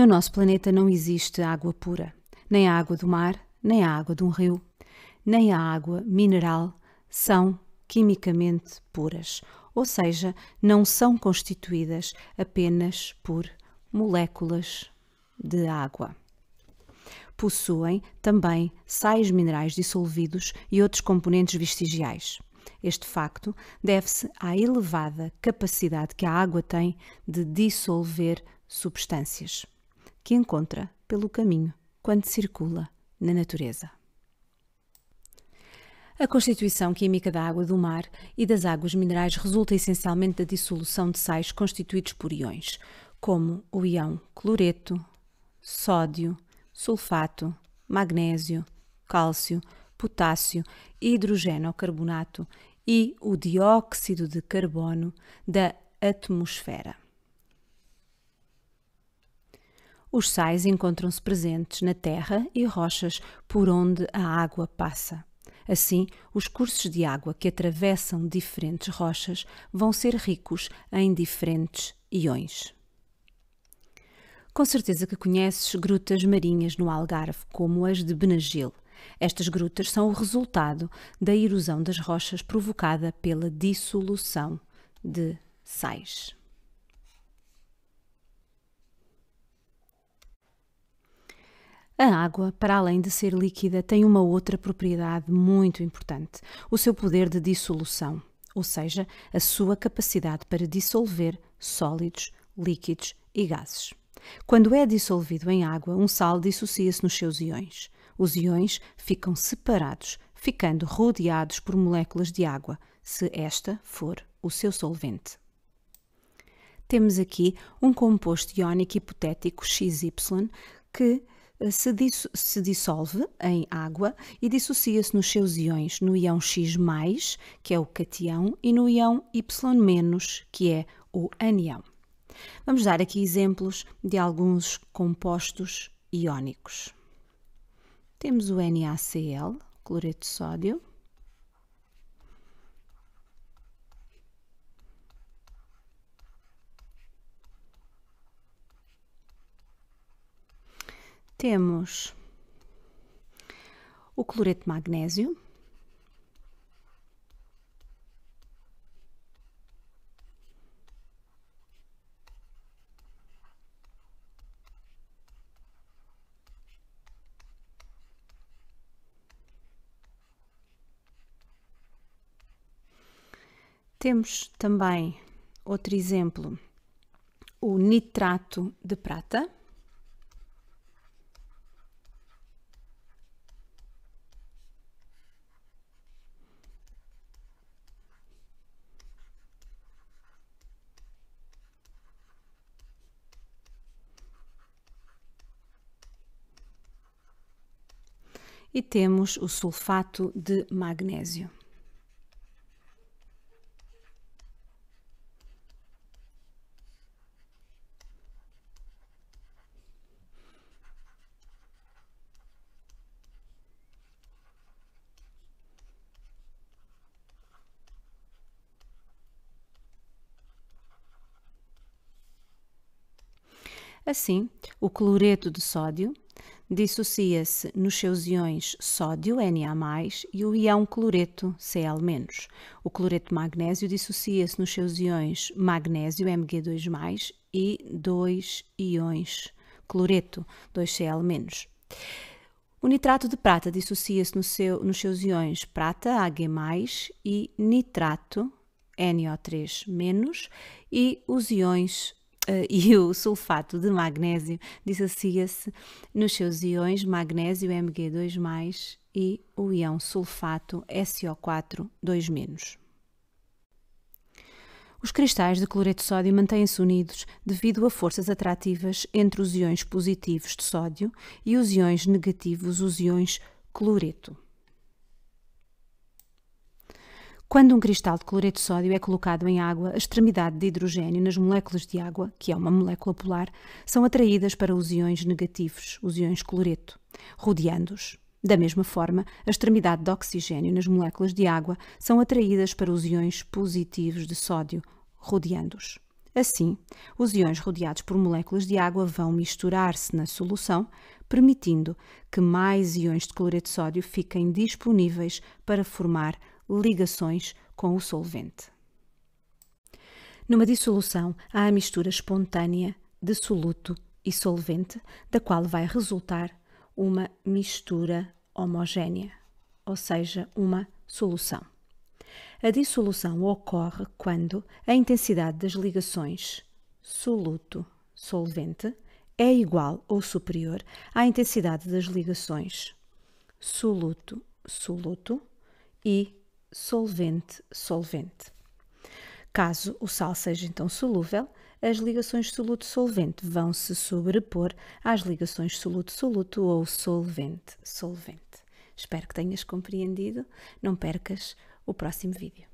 No nosso planeta não existe água pura, nem a água do mar, nem a água de um rio, nem a água mineral são quimicamente puras, ou seja, não são constituídas apenas por moléculas de água. Possuem também sais minerais dissolvidos e outros componentes vestigiais. Este facto deve-se à elevada capacidade que a água tem de dissolver substâncias que encontra pelo caminho quando circula na natureza. A constituição química da água do mar e das águas minerais resulta essencialmente da dissolução de sais constituídos por íons, como o ião cloreto, sódio, sulfato, magnésio, cálcio, potássio, hidrogênio carbonato e o dióxido de carbono da atmosfera. Os sais encontram-se presentes na terra e rochas por onde a água passa. Assim, os cursos de água que atravessam diferentes rochas vão ser ricos em diferentes iões. Com certeza que conheces grutas marinhas no Algarve, como as de Benagil. Estas grutas são o resultado da erosão das rochas provocada pela dissolução de sais. A água, para além de ser líquida, tem uma outra propriedade muito importante: o seu poder de dissolução, ou seja, a sua capacidade para dissolver sólidos, líquidos e gases. Quando é dissolvido em água, um sal dissocia-se nos seus íons. Os íons ficam separados, ficando rodeados por moléculas de água, se esta for o seu solvente. Temos aqui um composto iónico hipotético XY que eh, se, disso, se dissolve em água e dissocia-se nos seus íons, no íon X, que é o catião, e no íon Y, que é o anião. Vamos dar aqui exemplos de alguns compostos iónicos. Temos o NaCl, cloreto de sódio, Temos o cloreto de magnésio, Temos também outro exemplo, o nitrato de prata. e temos o sulfato de magnésio. Assim, o cloreto de sódio dissocia-se nos seus íons sódio, Na+, e o ião cloreto, Cl-. O cloreto de magnésio dissocia-se nos seus íons magnésio, Mg2+, e dois íons cloreto, 2Cl-. O nitrato de prata dissocia-se no seu, nos seus íons prata, Ag+, e nitrato, NO3-, e os íons Uh, e o sulfato de magnésio dissocia-se nos seus íons magnésio Mg2+, e o íon sulfato SO4-2-. Os cristais de cloreto de sódio mantêm-se unidos devido a forças atrativas entre os íons positivos de sódio e os íons negativos, os íons cloreto. Quando um cristal de cloreto de sódio é colocado em água, a extremidade de hidrogênio nas moléculas de água, que é uma molécula polar, são atraídas para os íons negativos, os íons cloreto, rodeando-os. Da mesma forma, a extremidade de oxigênio nas moléculas de água são atraídas para os íons positivos de sódio, rodeando-os. Assim, os íons rodeados por moléculas de água vão misturar-se na solução, permitindo que mais íons de cloreto de sódio fiquem disponíveis para formar ligações com o solvente. Numa dissolução, há a mistura espontânea de soluto e solvente, da qual vai resultar uma mistura homogénea, ou seja, uma solução. A dissolução ocorre quando a intensidade das ligações soluto-solvente é igual ou superior à intensidade das ligações soluto-soluto e solvente, solvente. Caso o sal seja então solúvel, as ligações soluto-solvente vão se sobrepor às ligações soluto-soluto ou solvente-solvente. Espero que tenhas compreendido. Não percas o próximo vídeo.